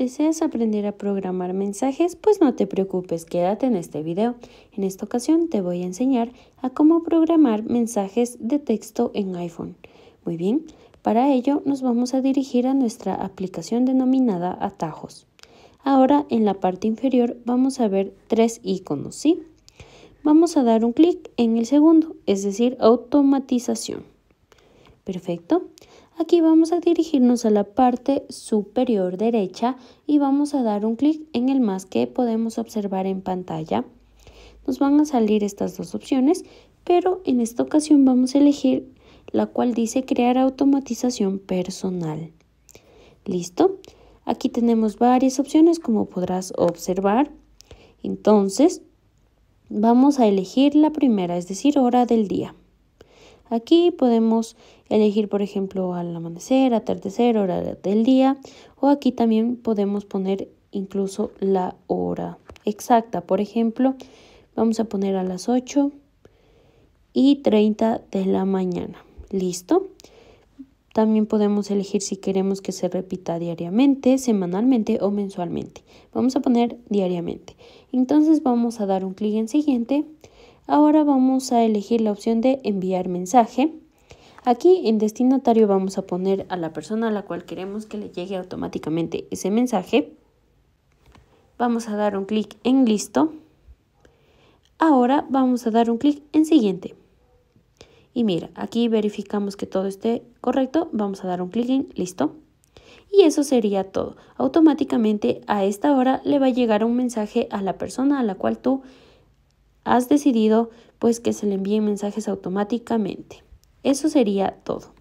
¿Deseas aprender a programar mensajes? Pues no te preocupes, quédate en este video. En esta ocasión te voy a enseñar a cómo programar mensajes de texto en iPhone. Muy bien, para ello nos vamos a dirigir a nuestra aplicación denominada Atajos. Ahora en la parte inferior vamos a ver tres iconos, ¿sí? Vamos a dar un clic en el segundo, es decir, automatización. Perfecto. Aquí vamos a dirigirnos a la parte superior derecha y vamos a dar un clic en el más que podemos observar en pantalla. Nos van a salir estas dos opciones, pero en esta ocasión vamos a elegir la cual dice crear automatización personal. ¿Listo? Aquí tenemos varias opciones como podrás observar. Entonces, vamos a elegir la primera, es decir, hora del día. Aquí podemos elegir, por ejemplo, al amanecer, atardecer, hora del día, o aquí también podemos poner incluso la hora exacta. Por ejemplo, vamos a poner a las 8 y 30 de la mañana. ¿Listo? También podemos elegir si queremos que se repita diariamente, semanalmente o mensualmente. Vamos a poner diariamente. Entonces vamos a dar un clic en siguiente. Ahora vamos a elegir la opción de enviar mensaje. Aquí en destinatario vamos a poner a la persona a la cual queremos que le llegue automáticamente ese mensaje. Vamos a dar un clic en listo. Ahora vamos a dar un clic en siguiente. Y mira, aquí verificamos que todo esté correcto. Vamos a dar un clic en listo. Y eso sería todo. Automáticamente a esta hora le va a llegar un mensaje a la persona a la cual tú has decidido pues que se le envíen mensajes automáticamente. Eso sería todo.